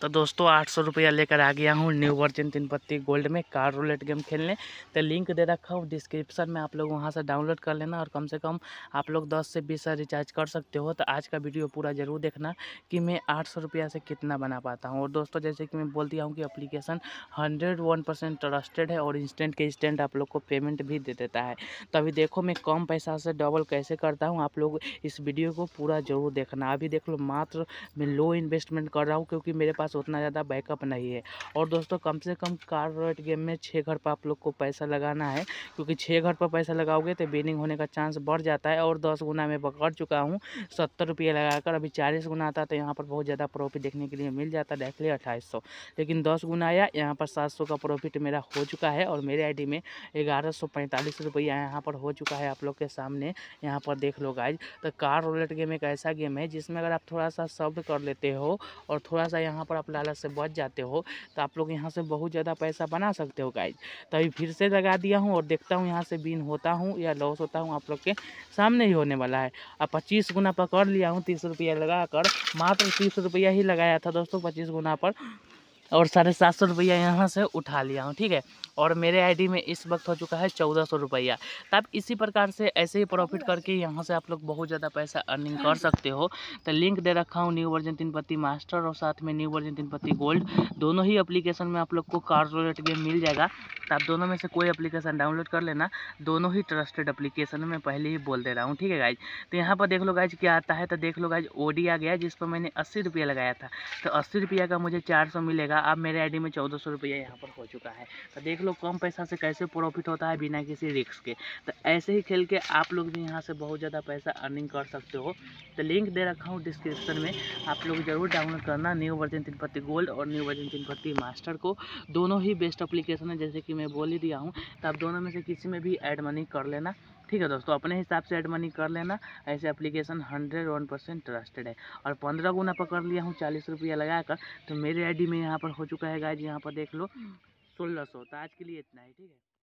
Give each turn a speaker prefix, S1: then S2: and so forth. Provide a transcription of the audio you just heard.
S1: तो दोस्तों आठ सौ रुपया लेकर आ गया हूँ न्यू वर्जन तीन पत्ती गोल्ड में कार रोलेट गेम खेलने तो लिंक दे रखा हूँ डिस्क्रिप्शन में आप लोग वहाँ से डाउनलोड कर लेना और कम से कम आप लोग दस से बीस रिचार्ज कर सकते हो तो आज का वीडियो पूरा ज़रूर देखना कि मैं आठ सौ रुपया से कितना बना पाता हूँ और दोस्तों जैसे कि मैं बोल दिया हूँ कि application hundred one percent trusted है और इंस्टेंट के इंस्टेंट आप लोग को पेमेंट भी दे देता है तो अभी देखो मैं कम पैसा से डबल कैसे करता हूँ आप लोग इस वीडियो को पूरा ज़रूर देखना अभी देख लो मात्र मैं लो इन्वेस्टमेंट कर रहा हूँ क्योंकि मेरे पास पास उतना ज़्यादा बैकअप नहीं है और दोस्तों कम से कम कार रोड गेम में छः घर पर आप लोग को पैसा लगाना है क्योंकि छः घर पर पैसा लगाओगे तो बिनिंग होने का चांस बढ़ जाता है और दस गुना में पकड़ चुका हूँ सत्तर रुपये लगाकर अभी चालीस गुना आता तो यहाँ पर बहुत ज़्यादा प्रॉफिट देखने के लिए मिल जाता देख अट्ठाईस लेकिन दस गुना आया यहाँ पर सात का प्रॉफिट मेरा हो चुका है और मेरे आई में ग्यारह सौ पैंतालीस रुपया यहाँ पर हो चुका है आप लोग के सामने यहाँ पर देख लो गाइज तो कार रोलेट गेम एक ऐसा गेम है जिसमें अगर आप थोड़ा सा शब्द कर लेते हो और थोड़ा सा यहाँ पर आप लालच से बच जाते हो तो आप लोग यहाँ से बहुत ज़्यादा पैसा बना सकते हो गाइज तो अभी फिर से लगा दिया हूँ और देखता हूँ यहाँ से बिन होता हूँ या लॉस होता हूँ आप लोग के सामने ही होने वाला है अब पच्चीस गुना पकड़ लिया हूँ तीस रुपया लगा कर मात्र तीस रुपया ही लगाया था दोस्तों पच्चीस गुना पर और साढ़े सात सौ रुपया यहाँ से उठा लिया हूँ ठीक है और मेरे आईडी में इस वक्त हो चुका है चौदह सौ रुपया तो आप इसी प्रकार से ऐसे ही प्रॉफिट करके यहाँ से आप लोग बहुत ज़्यादा पैसा अर्निंग कर सकते हो तो लिंक दे रखा हूँ न्यू वर्जन तीन पत्ती मास्टर और साथ में न्यू वर्जन तीन पत्ती गोल्ड दोनों ही अप्लीकेशन में आप लोग को कार रोलेट गेम मिल जाएगा आप दोनों में से कोई एप्लीकेशन डाउनलोड कर लेना दोनों ही ट्रस्टेड एप्लीकेशन में पहले ही बोल दे रहा हूँ ठीक है गाइज तो यहाँ पर देख लो गाइज क्या आता है तो देख लो गाइज ओडी आ गया जिस पर मैंने अस्सी रुपया लगाया था तो अस्सी रुपया का मुझे चार सौ मिलेगा अब मेरे आई में चौदह सौ रुपया यहाँ पर हो चुका है तो देख लो कम पैसा से कैसे प्रॉफिट होता है बिना किसी रिक्स के तो ऐसे ही खेल के आप लोग भी यहाँ से बहुत ज़्यादा पैसा अर्निंग कर सकते हो तो लिंक दे रखा हूँ डिस्क्रिप्शन में आप लोग ज़रूर डाउनलोड करना न्यू वर्जन तिनपत्ती गोल्ड और न्यू वर्जन तिनपत्ती मास्टर को दोनों ही बेस्ट अप्लीकेशन है जैसे कि मैं बोल ही दिया हूँ तो आप दोनों में से किसी में भी एड मनी कर लेना ठीक है दोस्तों अपने हिसाब से एड मनी कर लेना ऐसे application hundred one percent trusted है और पंद्रह गुना पकड़ लिया हूँ चालीस रुपया लगा कर तो मेरे आईडी में यहाँ पर हो चुका है जी यहाँ पर देख लो सोलह सौ तो आज के लिए इतना ही ठीक है